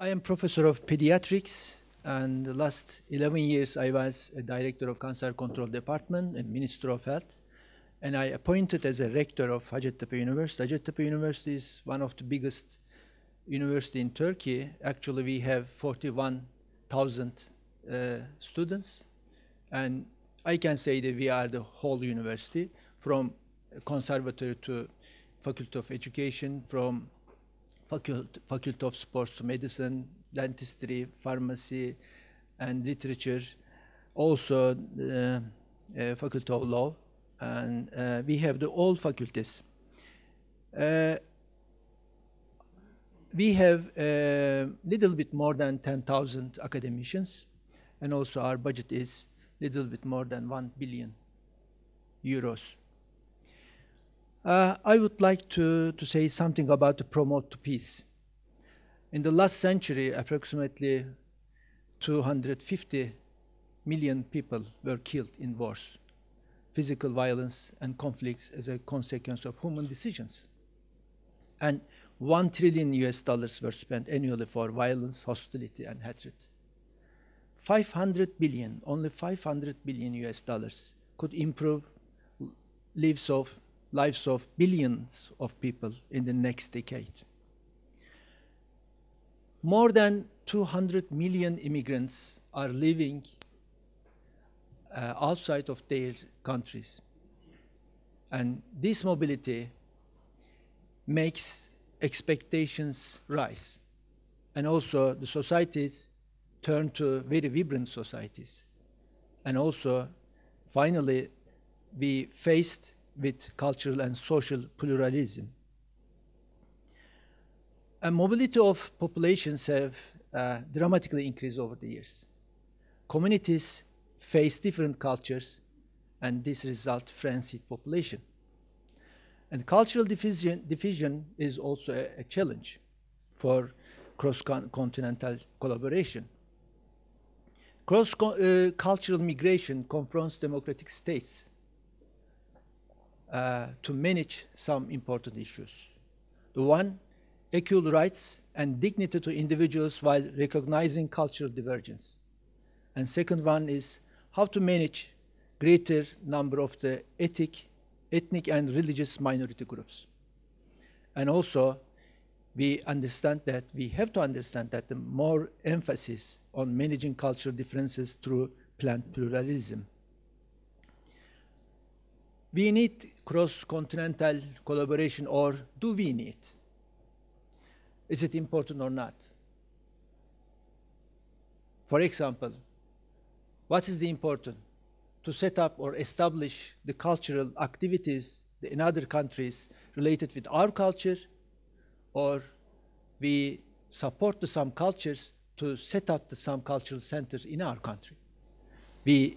I am professor of pediatrics and the last 11 years I was a director of cancer control department and minister of health and I appointed as a rector of Hacettepe University. Hacettepe University is one of the biggest university in Turkey. Actually we have 41,000 uh, students and I can say that we are the whole university from conservatory to faculty of education, from Faculty, Faculty of Sports Medicine, Dentistry, Pharmacy, and Literature. Also, uh, uh, Faculty of Law, and uh, we have the all faculties. Uh, we have a uh, little bit more than 10,000 academicians, and also our budget is a little bit more than 1 billion euros. Uh, I would like to, to say something about the promote to peace. In the last century, approximately 250 million people were killed in wars, physical violence and conflicts as a consequence of human decisions. And 1 trillion US dollars were spent annually for violence, hostility, and hatred. 500 billion, only 500 billion US dollars could improve lives of lives of billions of people in the next decade. More than 200 million immigrants are living uh, outside of their countries. And this mobility makes expectations rise. And also the societies turn to very vibrant societies. And also, finally, we faced with cultural and social pluralism. And mobility of populations have uh, dramatically increased over the years. Communities face different cultures, and this result frenzied population. And cultural division, division is also a, a challenge for cross-continental collaboration. Cross-cultural uh, migration confronts democratic states uh, to manage some important issues. The one, equal rights and dignity to individuals while recognizing cultural divergence. And second one is how to manage greater number of the ethnic, ethnic and religious minority groups. And also, we understand that, we have to understand that the more emphasis on managing cultural differences through planned pluralism we need cross-continental collaboration or do we need? Is it important or not? For example, what is the important? To set up or establish the cultural activities in other countries related with our culture or we support some cultures to set up some cultural centers in our country. We,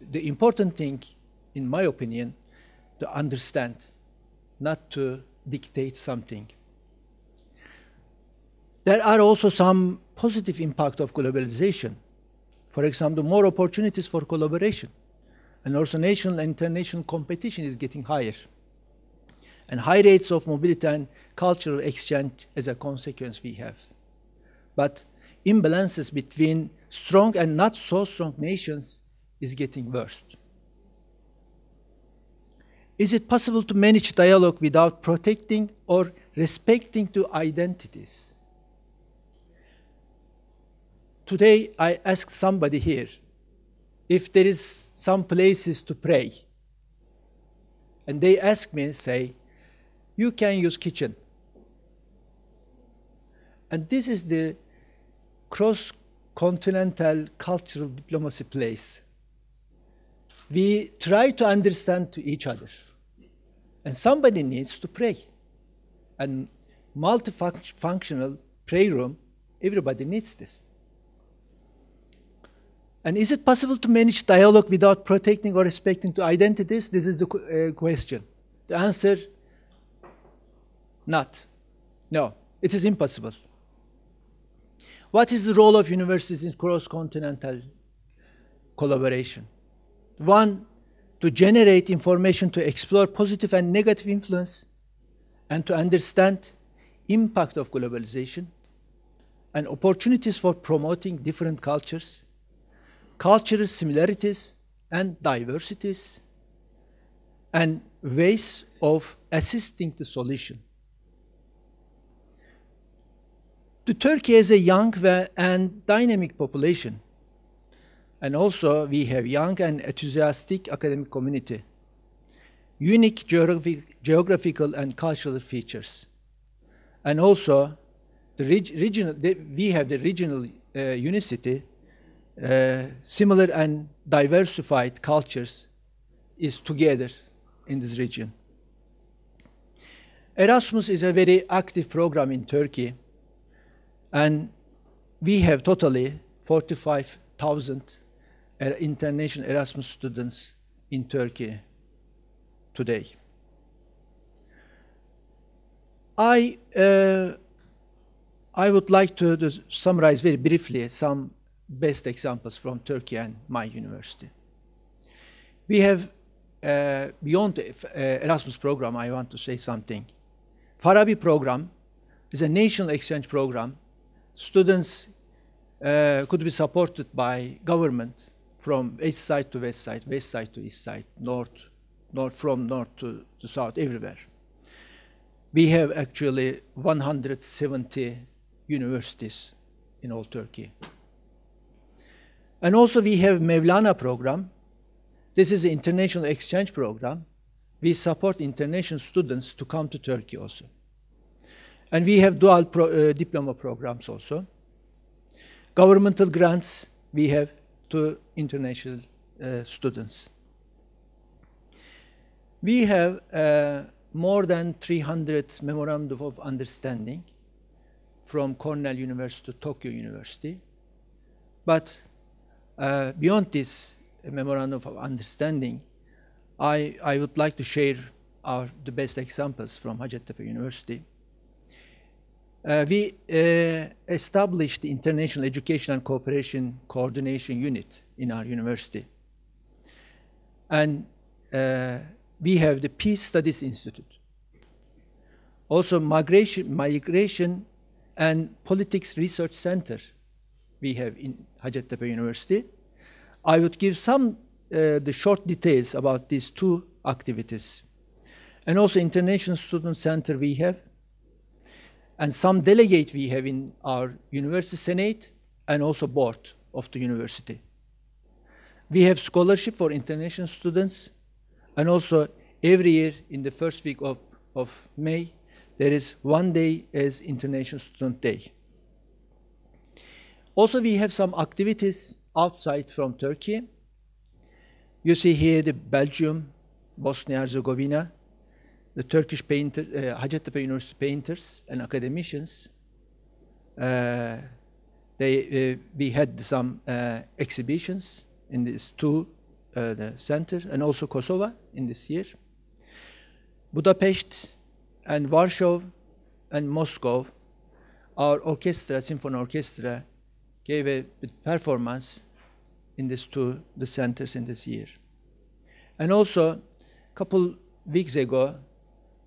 the important thing, in my opinion, to understand, not to dictate something. There are also some positive impact of globalization. For example, more opportunities for collaboration. And also national and international competition is getting higher. And high rates of mobility and cultural exchange as a consequence we have. But imbalances between strong and not so strong nations is getting worse. Is it possible to manage dialogue without protecting or respecting to identities? Today, I asked somebody here if there is some places to pray. And they asked me, say, you can use kitchen. And this is the cross-continental cultural diplomacy place. We try to understand to each other. And somebody needs to pray. And multifunctional prayer room, everybody needs this. And is it possible to manage dialogue without protecting or respecting to identities? This is the uh, question. The answer, not. No, it is impossible. What is the role of universities in cross-continental collaboration? One to generate information to explore positive and negative influence and to understand impact of globalization and opportunities for promoting different cultures, cultural similarities and diversities, and ways of assisting the solution. The Turkey is a young and dynamic population and also we have young and enthusiastic academic community. Unique geographical and cultural features. And also the reg regional, the, we have the regional uh, unicity, uh, similar and diversified cultures is together in this region. Erasmus is a very active program in Turkey, and we have totally 45,000 Er- international Erasmus students in Turkey today. I, uh, I would like to summarize very briefly some best examples from Turkey and my university. We have, uh, beyond the uh, Erasmus program, I want to say something. Farabi program is a national exchange program. Students uh, could be supported by government from east side to west side, west side to east side, north, north from north to, to south, everywhere. We have actually 170 universities in all Turkey. And also we have Mevlana program. This is an international exchange program. We support international students to come to Turkey also. And we have dual pro, uh, diploma programs also. Governmental grants we have to international uh, students. We have uh, more than 300 memorandum of understanding from Cornell University to Tokyo University. But uh, beyond this memorandum of understanding, I, I would like to share our, the best examples from Hacettepe University. Uh, we uh, established the International Education and Cooperation Coordination Unit in our university. And uh, we have the Peace Studies Institute. Also Migration, Migration and Politics Research Center we have in Hacettepe University. I would give some uh, the short details about these two activities. And also International Student Center we have and some delegate we have in our university senate and also board of the university. We have scholarship for international students and also every year in the first week of, of May, there is one day as International Student Day. Also, we have some activities outside from Turkey. You see here the Belgium, Bosnia-Herzegovina, the Turkish painter, uh, Hacettepe University painters and academicians. Uh, they, uh, we had some uh, exhibitions in these two uh, the and also Kosovo in this year. Budapest and Warsaw and Moscow, our orchestra, symphony orchestra, gave a performance in these two the centers in this year. And also, a couple weeks ago,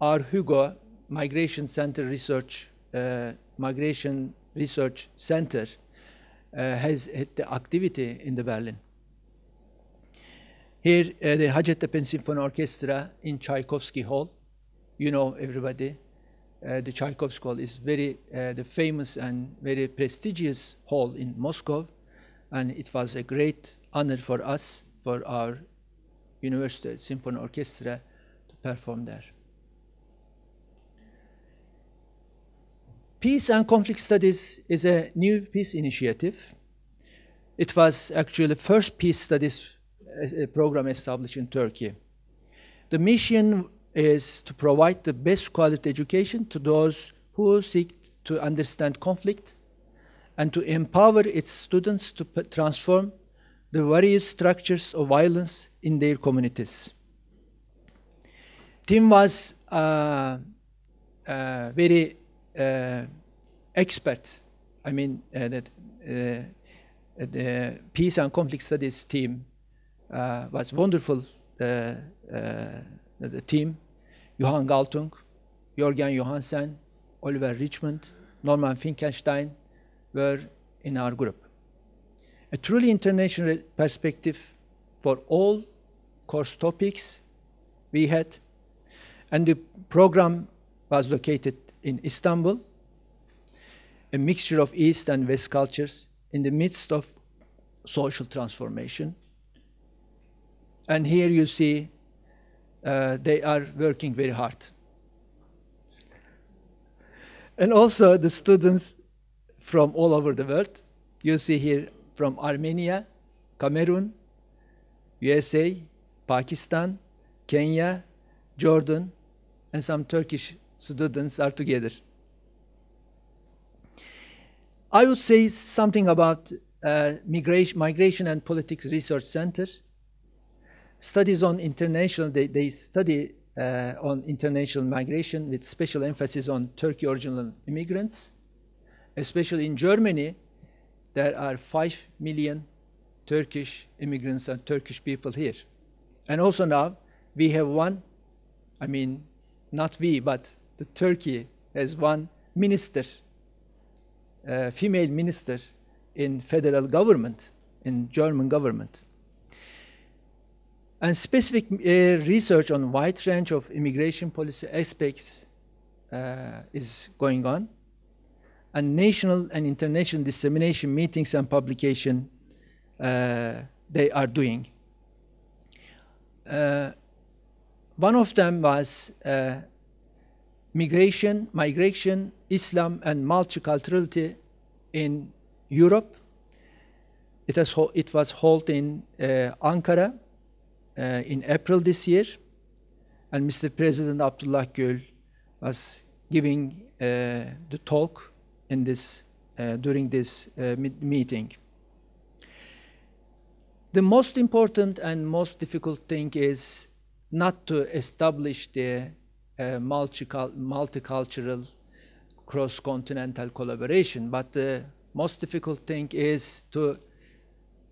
our Hugo Migration Center Research, uh, Migration Research Center uh, has the activity in the Berlin. Here, uh, the Hacettepe Symphony Orchestra in Tchaikovsky Hall. You know everybody. Uh, the Tchaikovsky Hall is very the famous and very prestigious hall in Moscow, and it was a great honor for us, for our university symphony orchestra to perform there. Peace and Conflict Studies is a new peace initiative. It was actually the first peace studies uh, uh, program established in Turkey. The mission is to provide the best quality education to those who seek to understand conflict and to empower its students to transform the various structures of violence in their communities. Tim was uh, uh, very uh, I mean, uh, that, uh, the peace and conflict studies team uh, was wonderful. Uh, uh, the team, Johan Galtung, Jorgen Johansen, Oliver Richmond, Norman Finkenstein were in our group. A truly international perspective for all course topics we had, and the program was located in Istanbul, a mixture of East and West cultures in the midst of social transformation. And here you see uh, they are working very hard. And also the students from all over the world. You see here from Armenia, Cameroon, USA, Pakistan, Kenya, Jordan, and some Turkish students are together. I would say something about uh, migration, migration and Politics Research Center. Studies on international, they, they study uh, on international migration with special emphasis on Turkey original immigrants. Especially in Germany, there are 5 million Turkish immigrants and Turkish people here. And also now, we have one, I mean, not we, but the Turkey has one minister, female minister in federal government, in German government. And specific uh, research on wide range of immigration policy aspects uh, is going on. And national and international dissemination meetings and publication uh, they are doing. Uh, one of them was uh, migration, migration, Islam, and multiculturality in Europe. It, has, it was held in uh, Ankara uh, in April this year, and Mr. President Abdullah Gül was giving uh, the talk in this uh, during this uh, meeting. The most important and most difficult thing is not to establish the uh, multicultural cross-continental collaboration. But the most difficult thing is to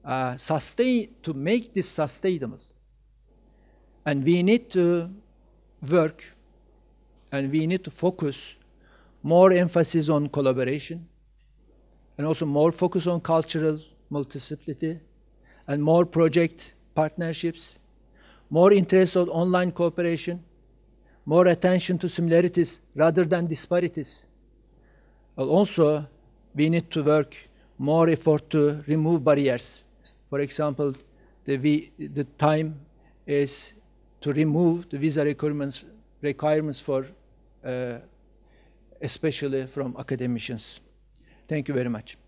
uh, sustain, to make this sustainable. And we need to work and we need to focus more emphasis on collaboration and also more focus on cultural multiplicity and more project partnerships, more interest on online cooperation, more attention to similarities rather than disparities. also, we need to work more effort to remove barriers. For example, the, the time is to remove the visa requirements, requirements for, uh, especially from academicians. Thank you very much.